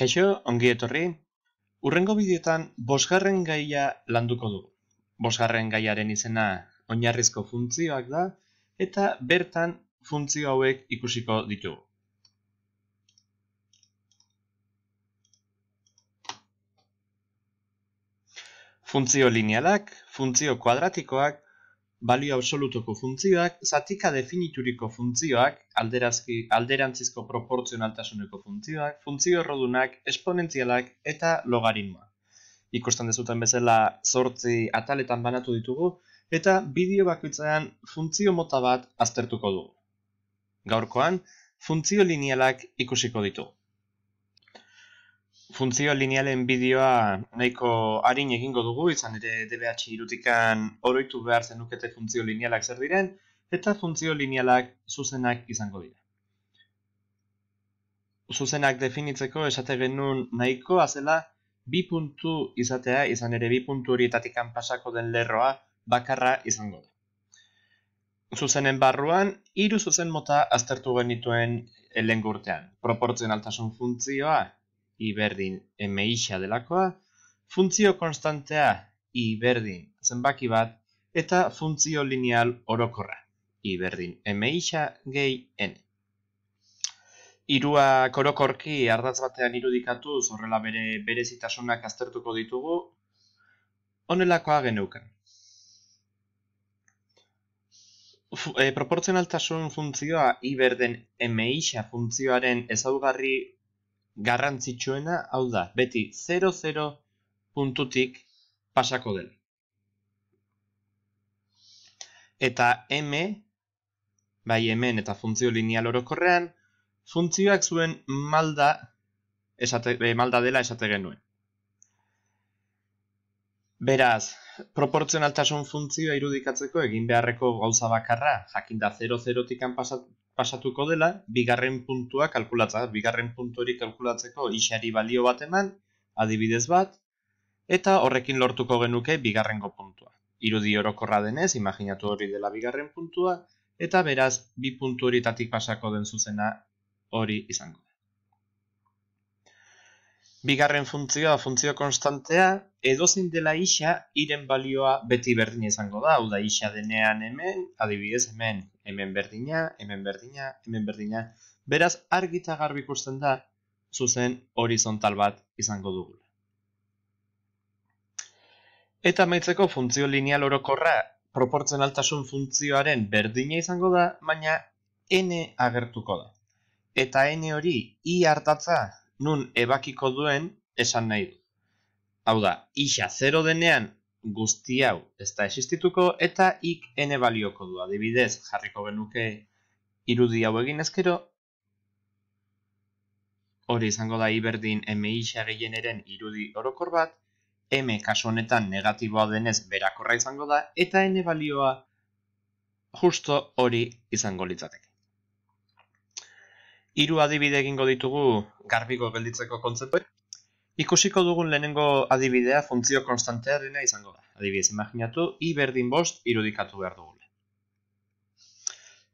Kaixo, ongi etorri. Urrengo bideotan bosgarren gaia landuko du. Bosgarren gaiaren izena oinarrizko funtzioak da eta bertan funtzio hauek ikusiko ditugu. Funtzio linealak, funtzio kuadratikoak, balio absolutuko funtzioak, zatika definituriko funtzioak, alderazki, alderantzizko proportzionaltasuneko funtzioak, funtzio errodunak, esponentzialak eta logaritma. Ikusten dezuten bezala sortzi ataletan banatu ditugu, eta bideo bakoitzean funtzio mota bat aztertuko dugu. Gaurkoan, funtzio linealak ikusiko ditugu funtzio linealen bideoa nahiko harin egingo dugu, izan ere DBH irutikan oroitu behar zenukete funtzio linealak zer diren, eta funtzio linealak zuzenak izango dira. Zuzenak definitzeko esate genuen nahiko azela bi puntu izatea, izan ere bi puntu horietatik pasako den lerroa bakarra izango da. Zuzenen barruan, hiru zuzen mota aztertu genituen elengurtean. Proportzionaltasun funtzioa, iberdin emeixa delakoa, funtzio konstantea iberdin zenbaki bat, eta funtzio lineal orokorra, iberdin emeixa gehi n. Irua korokorki ardatz batean irudikatu zorrela bere berezitasunak aztertuko ditugu, honelakoa geneuken. Eh, proportzionaltasun funtzioa iberden emeixa funtzioaren ezaugarri garrantzitsuena, hau da, beti 0 puntutik pasako dela. Eta m, bai hemen eta funtzio lineal orokorrean, funtzioak zuen malda, esate, eh, malda dela esate genuen. Beraz, proportzionaltasun funtzioa irudikatzeko egin beharreko gauza bakarra, jakinda 0-0 tikan pasatuko dela, bigarren puntua kalkulatza, bigarren puntu hori kalkulatzeko isari balio bat eman, adibidez bat, eta horrekin lortuko genuke bigarrengo puntua. Irudi orokorra denez, imaginatu hori dela bigarren puntua, eta beraz, bi puntu tatik pasako den zuzena hori izango. Bigarren funtzioa, funtzio konstantea, edozin dela isa, iren balioa beti berdin izango da, hau da isa denean hemen, adibidez hemen, hemen berdina, hemen berdina, hemen berdina, beraz argita garbi ikusten da, zuzen horizontal bat izango dugula. Eta maitzeko funtzio lineal orokorra, altasun funtzioaren berdina izango da, baina n agertuko da. Eta n hori i hartatza nun ebakiko duen esan nahi du. Hau da, isa 0 denean guzti hau ez da existituko eta ik n balioko du. Adibidez, jarriko benuke irudi hau egin ezkero, hori izango da iberdin m isa gehieneren irudi orokor bat, m kasu honetan negatiboa denez berakorra izango da, eta n balioa justo hori izango litzateke hiru adibide egingo ditugu garbiko gelditzeko kontzeptu. Ikusiko dugun lehenengo adibidea funtzio konstantea dena izango da. Adibidez, imaginatu, i berdin bost irudikatu behar dugule.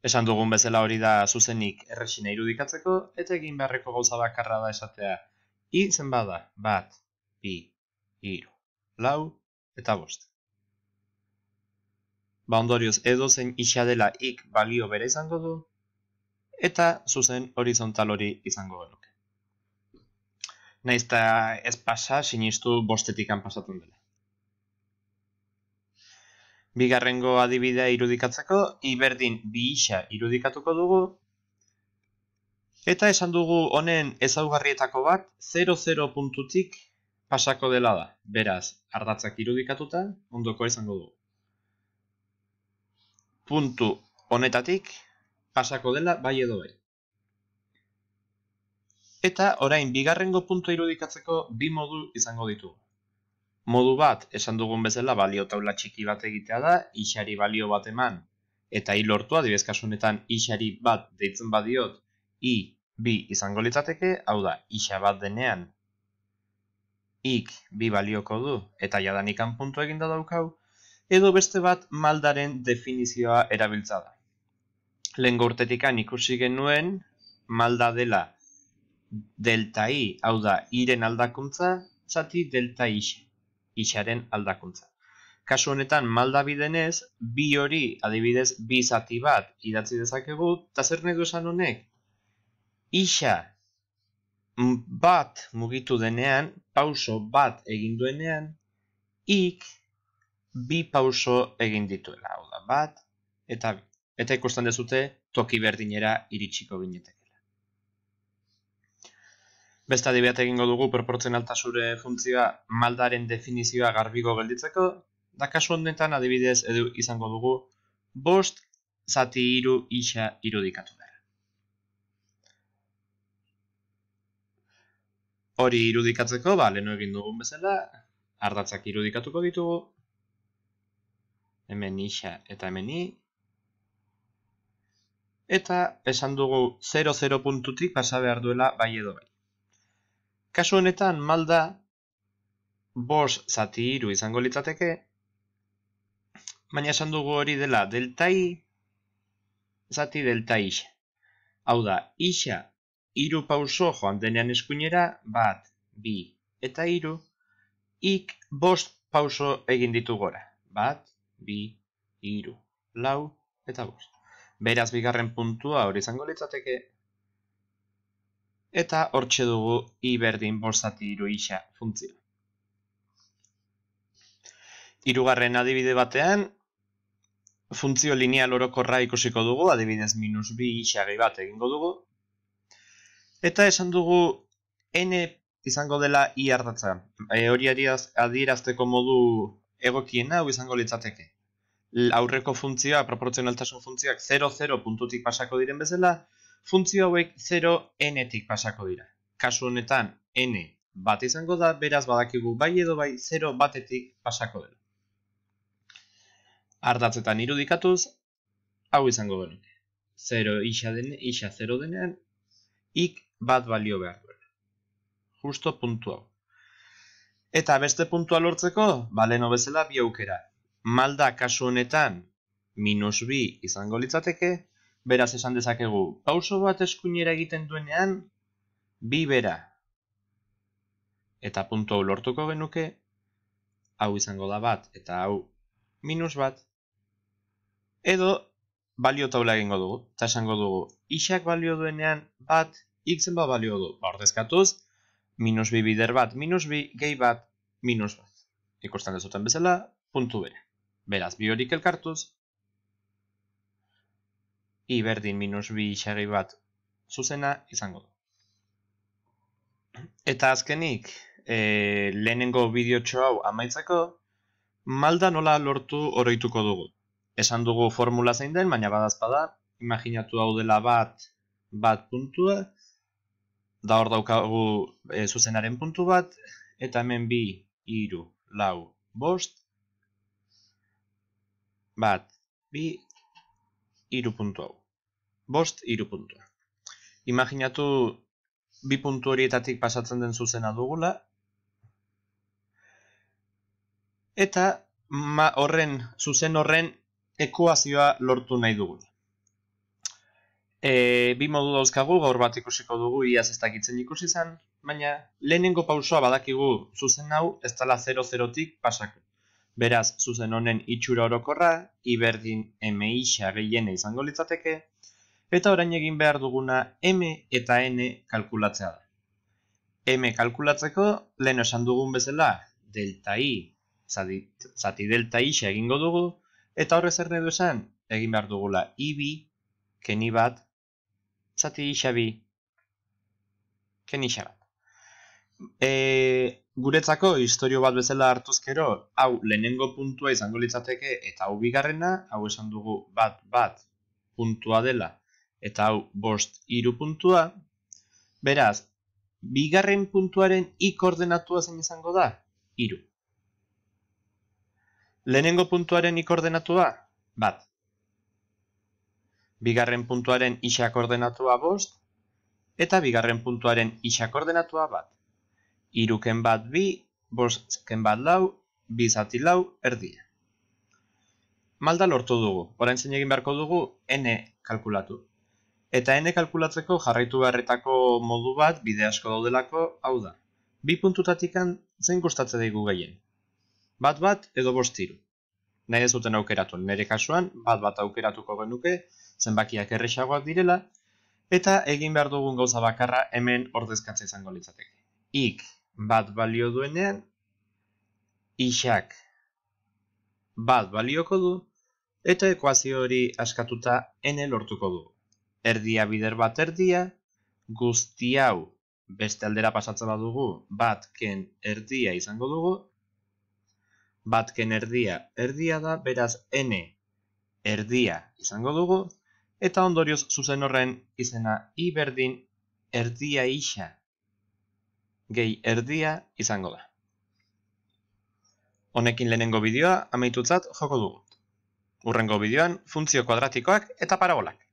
Esan dugun bezala hori da zuzenik erresina irudikatzeko, eta egin beharreko gauza bakarra da esatea i zenbada bat, bi, iru, lau, eta bost. Ba ondorioz, edo zen isa dela ik balio bere izango du, eta zuzen horizontal hori izango genuke. Naizta ez pasa sinistu bostetikan pasatun dela. Bigarrengo adibidea irudikatzeko, iberdin bi isa irudikatuko dugu, eta esan dugu honen ezaugarrietako bat 00 puntutik pasako dela da, beraz, ardatzak irudikatuta, ondoko izango dugu. Puntu honetatik, pasako dela bai edo bai. Eta orain bigarrengo puntua irudikatzeko bi modu izango ditu. Modu bat, esan dugun bezala balio taula txiki bat egitea da, isari balio bat eman, eta hil lortua adibidez isari bat deitzen badiot i bi izango litzateke, hau da, isa bat denean ik bi balioko du eta jadanikan puntu eginda daukau edo beste bat maldaren definizioa erabiltza da lehen ikusi genuen, malda dela delta i, hau da, iren aldakuntza, zati delta i, isaren aldakuntza. Kasu honetan, malda bidenez, bi hori, adibidez, bi zati bat idatzi dezakegu, eta zer nahi duzan honek, isa bat mugitu denean, pauso bat egin duenean, ik bi pauso egin dituela, hau da, bat, eta bi eta ikusten dezute toki berdinera iritsiko binetekela. Beste adibiat egingo dugu proportzionalta zure funtzioa maldaren definizioa garbigo gelditzeko, da kasu honetan adibidez edu izango dugu bost zati iru isa irudikatu behar. Hori irudikatzeko, ba, leno egin dugun bezala, ardatzak irudikatuko ditugu, hemen isa eta hemen i, eta esan dugu 0-0 puntutik pasa behar duela bai edo bai. Kasu honetan malda bos zati hiru izango litzateke, baina esan dugu hori dela deltai zati delta isa. Hau da, isa hiru pauso joan denean eskuinera bat, bi eta hiru, ik bost pauso egin ditu gora. Bat, bi, hiru, lau eta bost. Beraz, bigarren puntua hori izango litzateke. Eta hortxe dugu iberdin borzati iru isa funtzio. Hirugarren adibide batean, funtzio lineal orokorra ikusiko dugu, adibidez minus bi isagi bat egingo dugu. Eta esan dugu n izango dela i hartatza. E, hori adierazteko modu egokiena hau izango litzateke aurreko funtzioa, proporzionaltasun funtzioak 0,0 puntutik pasako diren bezala, funtzio hauek 0,n-etik pasako dira. Kasu honetan, n bat izango da, beraz badakigu bai edo bai 0 batetik pasako dela. Ardatzetan irudikatuz, hau izango denuke. 0 isa, denean, isa 0 denean, ik bat balio behar duela. Justo puntu Eta beste puntua lortzeko, baleno bezala bi aukera malda kasu honetan minus bi izango litzateke, beraz esan dezakegu, pauso bat eskuinera egiten duenean, bi bera. Eta puntu hau lortuko genuke, hau izango da bat, eta hau minus bat. Edo, balio taula egingo dugu, eta esango dugu, isak balio duenean bat, ikzen bat balio du, ba ordezkatuz, minus bi bider bat, minus bi, gehi bat, minus bat. Ikustan dezuten bezala, puntu bera. Beraz, bi horik elkartuz. I berdin minus bi bat zuzena izango du. Eta azkenik, e, lehenengo bideotxo hau amaitzako, malda nola lortu oroituko dugu. Esan dugu formula zein den, baina badazpada, imaginatu hau dela bat, bat puntua, da hor daukagu e, zuzenaren puntu bat, eta hemen bi, iru, lau, bost, bat, bi, iru puntu hau. Bost, iru puntua. Imaginatu, bi puntu horietatik pasatzen den zuzena dugula. Eta, horren, zuzen horren, ekuazioa lortu nahi dugula. E, bi modu dauzkagu, gaur bat ikusiko dugu, iaz ez dakitzen ikusi zen, baina lehenengo pausoa badakigu zuzen hau, ez dela 0-0-tik pasako. Beraz, zuzen honen itxura orokorra, iberdin M isa izango litzateke, eta orain egin behar duguna M eta N kalkulatzea da. M kalkulatzeko, lehen esan dugun bezala, delta I, zati delta I egingo dugu, eta horrez erne duzen, egin behar dugula I bi, keni bat, zati I xabi, keni e, guretzako historio bat bezala hartuzkero, hau lehenengo puntua izango litzateke eta hau bigarrena, hau esan dugu bat bat puntua dela, eta hau bost iru puntua, beraz, bigarren puntuaren ikordenatua zen izango da, iru. Lehenengo puntuaren ikordenatua, bat. Bigarren puntuaren isakordenatua bost, eta bigarren puntuaren isakordenatua bat iruken bat bi, bosken bat lau, bizati lau, erdia. Malda lortu dugu, orain zein egin beharko dugu, n kalkulatu. Eta n kalkulatzeko jarraitu beharretako modu bat bide asko daudelako hau da. Bi puntutatikan zein gustatze daigu gehien. Bat bat edo bost iru. Nahi ez duten aukeratu, nire kasuan, bat bat aukeratuko genuke, zenbakiak errexagoak direla, eta egin behar dugun gauza bakarra hemen ordezkatze izango litzateke. Ik, bat balio duenean, isak bat balioko du, eta ekuazio hori askatuta n lortuko du. Erdia bider bat erdia, guzti hau beste aldera pasatza badugu batken erdia izango dugu, batken erdia erdia da, beraz n erdia izango dugu, eta ondorioz zuzen horren izena i berdin erdia isa gehi erdia izango da. Honekin lehenengo bideoa amaitutzat joko dugu. Urrengo bideoan funtzio kuadratikoak eta parabolak.